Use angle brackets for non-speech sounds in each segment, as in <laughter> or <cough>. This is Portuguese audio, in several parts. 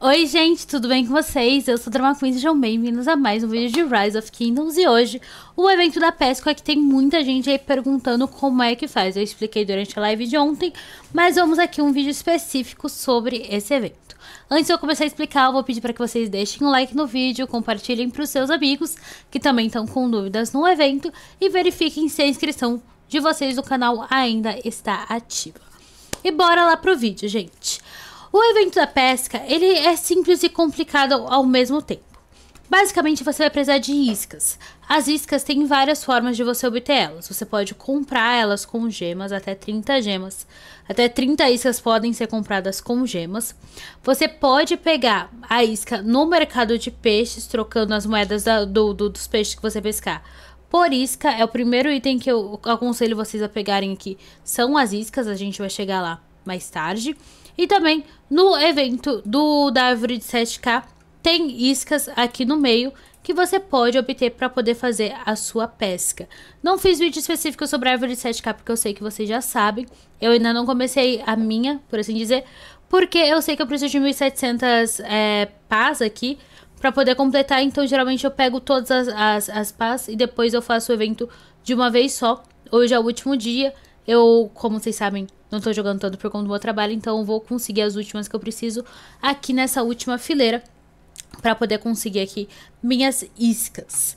Oi, gente, tudo bem com vocês? Eu sou Drama Queen, sejam bem-vindos a mais um vídeo de Rise of Kingdoms. E hoje, o evento da PESCO é que tem muita gente aí perguntando como é que faz. Eu expliquei durante a live de ontem, mas vamos aqui um vídeo específico sobre esse evento. Antes de eu começar a explicar, eu vou pedir para que vocês deixem um like no vídeo, compartilhem para os seus amigos que também estão com dúvidas no evento e verifiquem se a inscrição de vocês no canal ainda está ativa. E bora lá pro vídeo, gente. O evento da pesca, ele é simples e complicado ao mesmo tempo. Basicamente, você vai precisar de iscas. As iscas têm várias formas de você obter elas. Você pode comprar elas com gemas, até 30 gemas. Até 30 iscas podem ser compradas com gemas. Você pode pegar a isca no mercado de peixes, trocando as moedas da, do, do, dos peixes que você pescar por isca. É o primeiro item que eu aconselho vocês a pegarem aqui. São as iscas, a gente vai chegar lá mais tarde. E também no evento do da árvore de 7K tem iscas aqui no meio que você pode obter para poder fazer a sua pesca. Não fiz vídeo específico sobre a árvore de 7K porque eu sei que vocês já sabem. Eu ainda não comecei a minha, por assim dizer, porque eu sei que eu preciso de 1.700 é, pás aqui para poder completar. Então, geralmente eu pego todas as, as, as pás e depois eu faço o evento de uma vez só. Hoje é o último dia. Eu, como vocês sabem, não tô jogando tanto por conta do meu trabalho, então vou conseguir as últimas que eu preciso aqui nessa última fileira para poder conseguir aqui minhas iscas.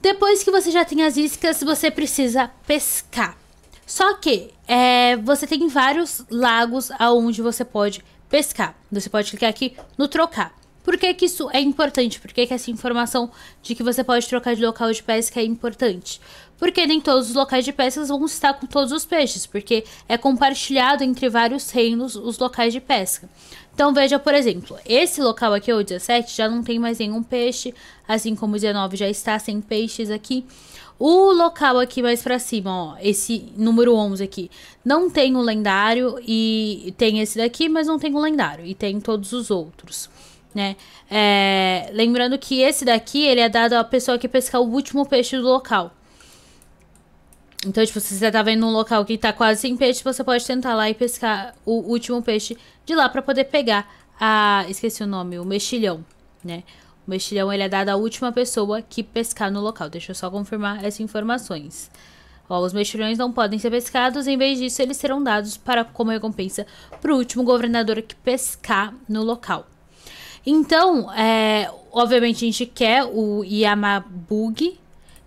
Depois que você já tem as iscas, você precisa pescar. Só que é, você tem vários lagos aonde você pode pescar. Você pode clicar aqui no trocar. Por que, que isso é importante? Por que, que essa informação de que você pode trocar de local de pesca é importante? Porque nem todos os locais de pesca vão estar com todos os peixes, porque é compartilhado entre vários reinos os locais de pesca. Então veja, por exemplo, esse local aqui, o 17, já não tem mais nenhum peixe, assim como o 19 já está sem peixes aqui. O local aqui mais para cima, ó, esse número 11 aqui, não tem o lendário e tem esse daqui, mas não tem o lendário e tem todos os outros né? É, lembrando que esse daqui, ele é dado à pessoa que pescar o último peixe do local. Então, tipo, se você tá vendo um local que tá quase sem peixe, você pode tentar lá e pescar o último peixe de lá para poder pegar a... Esqueci o nome, o mexilhão, né? O mexilhão, ele é dado à última pessoa que pescar no local. Deixa eu só confirmar essas informações. Ó, os mexilhões não podem ser pescados, em vez disso, eles serão dados para, como recompensa para o último governador que pescar no local. Então, é, obviamente a gente quer o Yamabug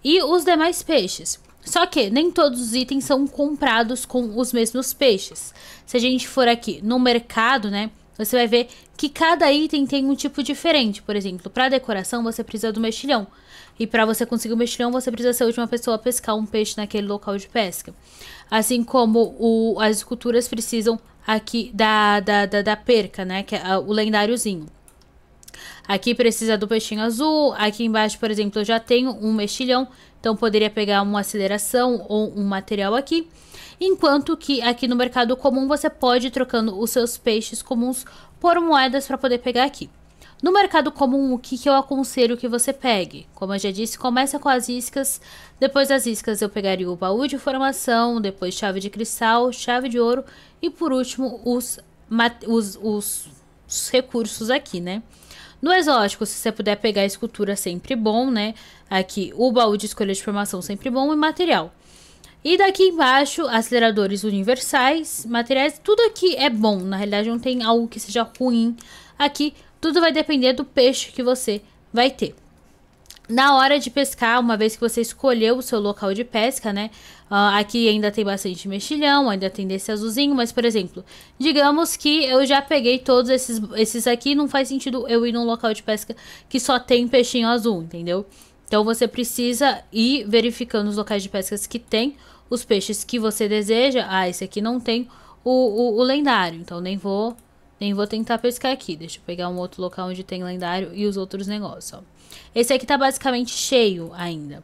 e os demais peixes. Só que nem todos os itens são comprados com os mesmos peixes. Se a gente for aqui no mercado, né? Você vai ver que cada item tem um tipo diferente. Por exemplo, para decoração você precisa do mexilhão. E para você conseguir o mexilhão, você precisa ser a última pessoa a pescar um peixe naquele local de pesca. Assim como o, as esculturas precisam aqui da, da, da, da perca, né? Que é ah, o lendáriozinho. Aqui precisa do peixinho azul, aqui embaixo, por exemplo, eu já tenho um mexilhão, então poderia pegar uma aceleração ou um material aqui. Enquanto que aqui no mercado comum você pode ir trocando os seus peixes comuns por moedas para poder pegar aqui. No mercado comum, o que, que, eu aconselho que você pegue? Como eu já disse, começa com as iscas, depois das iscas eu pegaria o baú de formação, depois chave de cristal, chave de ouro e por último os, os, os recursos aqui, né? No exótico, se você puder pegar a escultura, sempre bom, né? Aqui, o baú de escolha de formação, sempre bom, e material. E daqui embaixo, aceleradores universais, materiais, tudo aqui é bom. Na realidade, não tem algo que seja ruim aqui. Tudo vai depender do peixe que você vai ter. Na hora de pescar, uma vez que você escolheu o seu local de pesca, né? Uh, aqui ainda tem bastante mexilhão, ainda tem desse azulzinho, mas, por exemplo, digamos que eu já peguei todos esses, esses aqui, não faz sentido eu ir num local de pesca que só tem peixinho azul, entendeu? Então você precisa ir verificando os locais de pescas que tem os peixes que você deseja. Ah, esse aqui não tem o, o, o lendário, então nem vou nem vou tentar pescar aqui. Deixa eu pegar um outro local onde tem lendário e os outros negócios, ó. Esse aqui tá basicamente cheio ainda.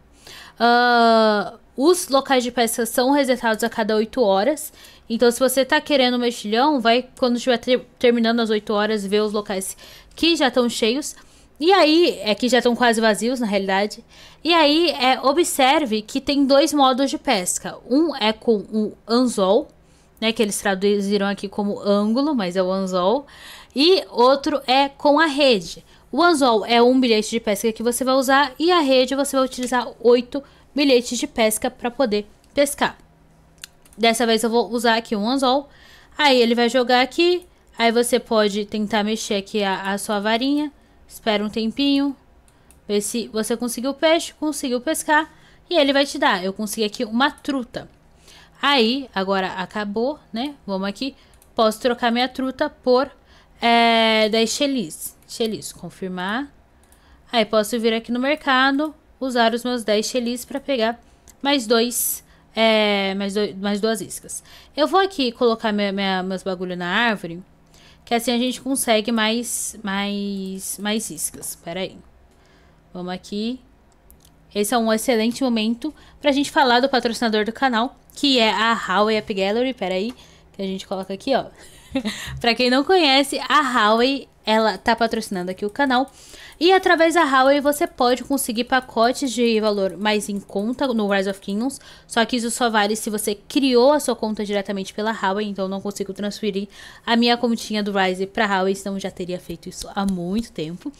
Uh, os locais de pesca são resetados a cada 8 horas. Então, se você tá querendo um mexilhão, vai quando estiver ter, terminando as 8 horas, ver os locais que já estão cheios. E aí, é que já estão quase vazios, na realidade. E aí, é, observe que tem dois modos de pesca. Um é com o um anzol, né, que eles traduziram aqui como ângulo, mas é o anzol, e outro é com a rede. O anzol é um bilhete de pesca que você vai usar e a rede você vai utilizar oito bilhetes de pesca para poder pescar. Dessa vez eu vou usar aqui um anzol. Aí ele vai jogar aqui. Aí você pode tentar mexer aqui a, a sua varinha. Espera um tempinho. Ver se você conseguiu peixe, conseguiu pescar. E ele vai te dar. Eu consegui aqui uma truta. Aí, agora acabou, né? Vamos aqui. Posso trocar minha truta por é, Chelis. Chelis, confirmar. Aí posso vir aqui no mercado, usar os meus 10 Chelis para pegar mais dois, é, mais, dois, mais duas iscas. Eu vou aqui colocar minha, minha, meus bagulho na árvore, que assim a gente consegue mais, mais, mais iscas. Pera aí. Vamos aqui, esse é um excelente momento para a gente falar do patrocinador do canal, que é a Huawei App Gallery. Peraí, que a gente coloca aqui, ó. <laughs> para quem não conhece, a Huawei, ela tá patrocinando aqui o canal. E através da Huawei você pode conseguir pacotes de valor mais em conta no Rise of Kingdoms. Só que isso só vale se você criou a sua conta diretamente pela Huawei. Então eu não consigo transferir a minha continha do Rise para a Huawei, senão eu já teria feito isso há muito tempo.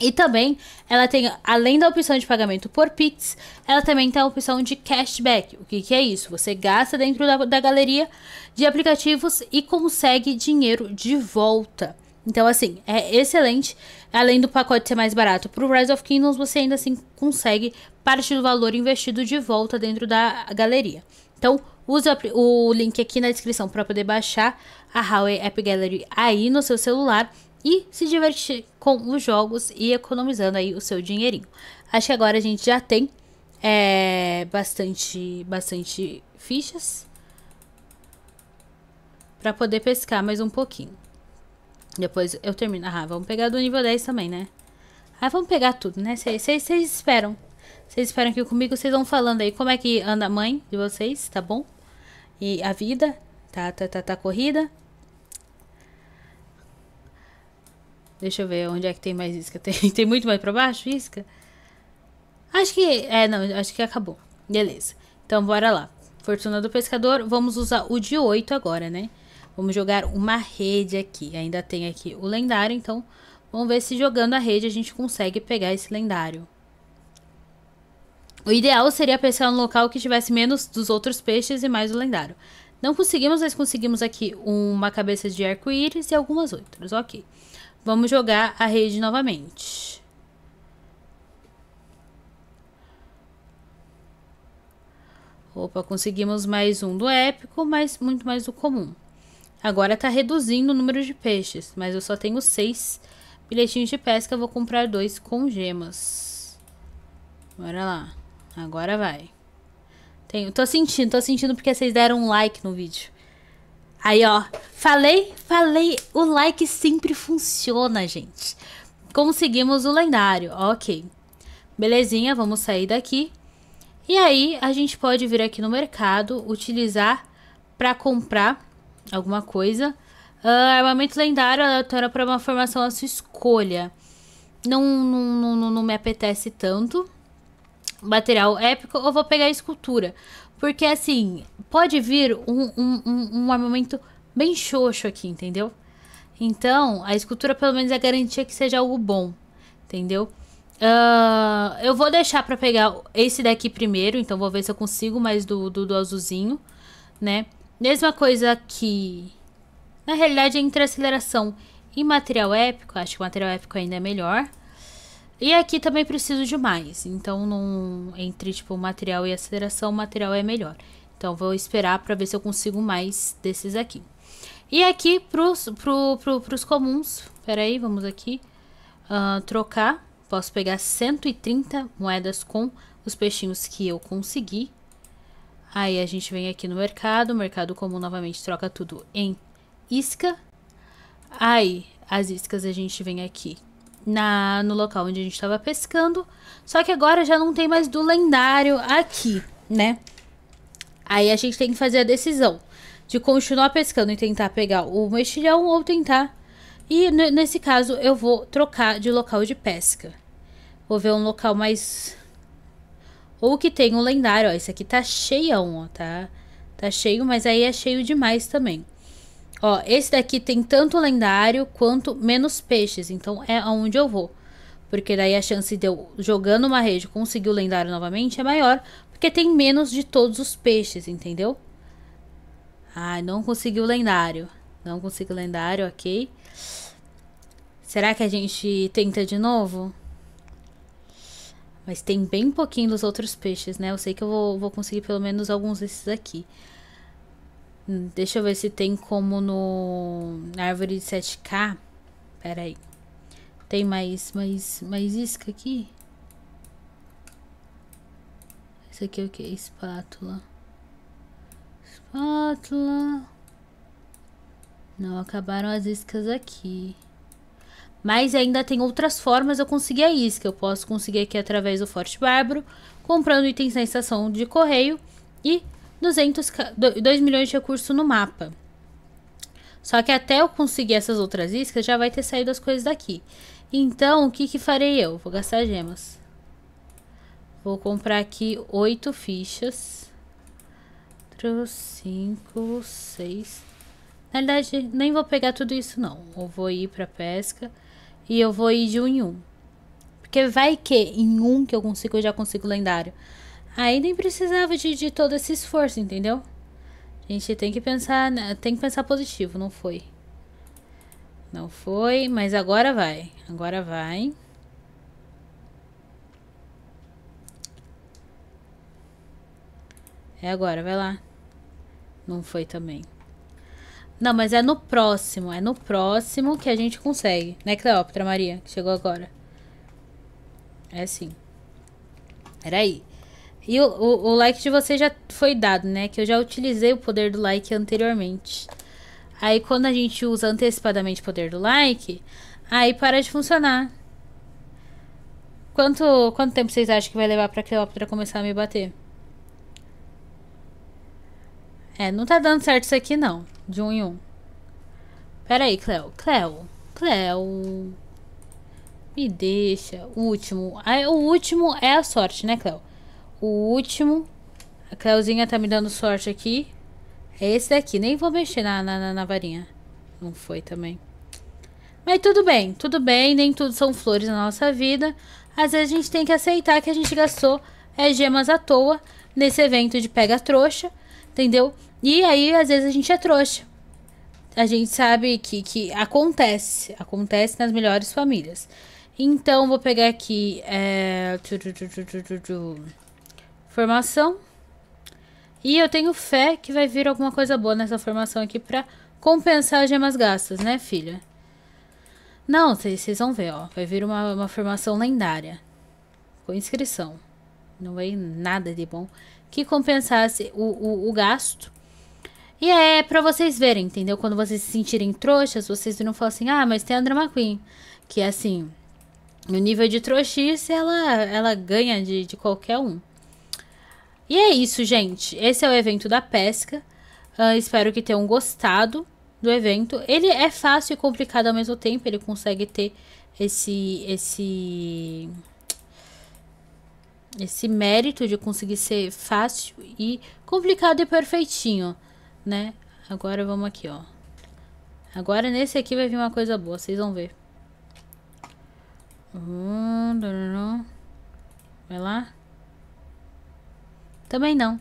E também ela tem, além da opção de pagamento por Pix, ela também tem a opção de cashback. O que, que é isso? Você gasta dentro da, da galeria de aplicativos e consegue dinheiro de volta. Então, assim, é excelente. Além do pacote ser mais barato para o Rise of Kingdoms, você ainda assim consegue parte do valor investido de volta dentro da galeria. Então, use o link aqui na descrição para poder baixar a Huawei App Gallery aí no seu celular e se divertir com os jogos e economizando aí o seu dinheirinho. Acho que agora a gente já tem é, bastante, bastante fichas para poder pescar mais um pouquinho. Depois eu termino. Ah, vamos pegar do nível 10 também, né? Ah, vamos pegar tudo, né? Vocês esperam. Vocês esperam aqui comigo, vocês vão falando aí como é que anda a mãe de vocês, tá bom? E a vida, tá, tá, tá, tá corrida. Deixa eu ver onde é que tem mais isca. <laughs> Tem, tem muito mais pra baixo, isca? Acho que. É, não, acho que acabou. Beleza. Então, bora lá. Fortuna do pescador. Vamos usar o de 8 agora, né? Vamos jogar uma rede aqui. Ainda tem aqui o lendário, então vamos ver se jogando a rede a gente consegue pegar esse lendário. O ideal seria pescar no local que tivesse menos dos outros peixes e mais o lendário. Não conseguimos, mas conseguimos aqui uma cabeça de arco-íris e algumas outras, ok. Ok. Vamos jogar a rede novamente. Opa, conseguimos mais um do épico, mas muito mais do comum. Agora está reduzindo o número de peixes, mas eu só tenho seis bilhetinhos de pesca. Vou comprar dois com gemas. Bora lá. Agora vai. Tenho, tô sentindo, tô sentindo porque vocês deram um like no vídeo. Aí, ó. Falei, falei. O like sempre funciona, gente. Conseguimos o lendário. Ok. Belezinha, vamos sair daqui. E aí, a gente pode vir aqui no mercado, utilizar para comprar alguma coisa. Uh, armamento lendário aleatório para uma formação à sua escolha. Não, não, não, não me apetece tanto. Material épico, eu vou pegar escultura. Porque assim, pode vir um, um, um, um armamento bem xoxo aqui, entendeu? Então, a escultura pelo menos é garantia que seja algo bom, entendeu? Uh, eu vou deixar para pegar esse daqui primeiro, então vou ver se eu consigo mais do, do, do azulzinho, né? Mesma coisa que... Na realidade entre é aceleração e material épico, acho que o material épico ainda é melhor. E aqui também preciso de mais, então não, entre tipo material e aceleração, material é melhor. Então vou esperar para ver se eu consigo mais desses aqui. E aqui pros, pro, pro, pros comuns, peraí, vamos aqui uh, trocar. Posso pegar 130 moedas com os peixinhos que eu consegui. Aí a gente vem aqui no mercado, mercado comum novamente troca tudo em isca. Aí as iscas a gente vem aqui na, no local onde a gente estava pescando. Só que agora já não tem mais do lendário aqui, né? Aí a gente tem que fazer a decisão de continuar pescando e tentar pegar o mexilhão ou tentar. E nesse caso eu vou trocar de local de pesca. Vou ver um local mais. Ou que tem um lendário. Ó, esse aqui tá cheião, ó, tá? Tá cheio, mas aí é cheio demais também. Ó, esse daqui tem tanto lendário quanto menos peixes. Então é aonde eu vou. Porque daí a chance de eu, jogando uma rede, conseguir o lendário novamente é maior. Porque tem menos de todos os peixes, entendeu? Ai, não conseguiu lendário. Não consigo lendário, ok. Será que a gente tenta de novo? Mas tem bem pouquinho dos outros peixes, né? Eu sei que eu vou, vou conseguir pelo menos alguns desses aqui. Hum, deixa eu ver se tem como no... Na árvore de 7k. Pera aí. Tem mais, mais, mais isca aqui? Isso aqui é o que? Espátula. Espátula. Não, acabaram as iscas aqui. Mas ainda tem outras formas eu conseguir a isca. Eu posso conseguir aqui através do Forte Bárbaro, comprando itens na estação de correio e 200, 2 milhões de recursos no mapa. Só que até eu conseguir essas outras iscas, já vai ter saído as coisas daqui. Então, o que que farei eu? Vou gastar gemas. Vou comprar aqui oito fichas. Quatro, cinco, seis. Na verdade, nem vou pegar tudo isso, não. Eu vou ir pra pesca e eu vou ir de um em um. Porque vai que em um que eu consigo, eu já consigo lendário. Aí nem precisava de, de todo esse esforço, entendeu? A gente tem que pensar, tem que pensar positivo, não foi. Não foi, mas agora vai. Agora vai. É agora, vai lá. Não foi também. Não, mas é no próximo. É no próximo que a gente consegue. Né, Cleópatra Maria? Que chegou agora. É sim. Peraí. E o, o, o like de você já foi dado, né? Que eu já utilizei o poder do like anteriormente. Aí quando a gente usa antecipadamente o poder do like, aí para de funcionar. Quanto, quanto tempo vocês acham que vai levar pra Cleópatra começar a me bater? É, não tá dando certo isso aqui, não. De um em um. Pera aí, Cleo. Cleo. Cleo. Me deixa. O último. Ah, é, o último é a sorte, né, Cleo? O último. A Cleozinha tá me dando sorte aqui. É esse daqui. Nem vou mexer na, na, na varinha. Não foi também. Mas tudo bem, tudo bem. Nem tudo são flores na nossa vida. Às vezes a gente tem que aceitar que a gente gastou é, gemas à toa nesse evento de pega-trouxa, entendeu? E aí, às vezes, a gente é trouxa. A gente sabe que, que acontece. Acontece nas melhores famílias. Então, vou pegar aqui. É... Formação. E eu tenho fé que vai vir alguma coisa boa nessa formação aqui pra compensar as gemas gastas, né, filha? Não, vocês vão ver, ó. Vai vir uma, uma formação lendária. Com inscrição. Não veio nada de bom que compensasse o, o, o gasto e é para vocês verem, entendeu? Quando vocês se sentirem trouxas, vocês não falam assim, ah, mas tem a Andra McQueen. Que é assim, no nível de trouxice, ela, ela ganha de, de qualquer um. E é isso, gente. Esse é o evento da pesca. Uh, espero que tenham gostado do evento. Ele é fácil e complicado ao mesmo tempo. Ele consegue ter esse esse esse mérito de conseguir ser fácil e complicado e perfeitinho né? Agora vamos aqui, ó. Agora nesse aqui vai vir uma coisa boa, vocês vão ver. Hum, vai lá. Também não.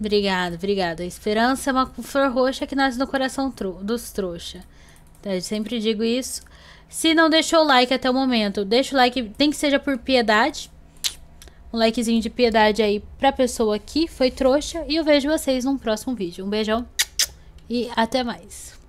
Obrigado, obrigado. A esperança é uma flor roxa que nasce no coração tro dos trouxa. Eu sempre digo isso. Se não deixou o like até o momento, deixa o like, tem que seja por piedade, um likezinho de piedade aí pra pessoa que foi trouxa. E eu vejo vocês num próximo vídeo. Um beijão e até mais.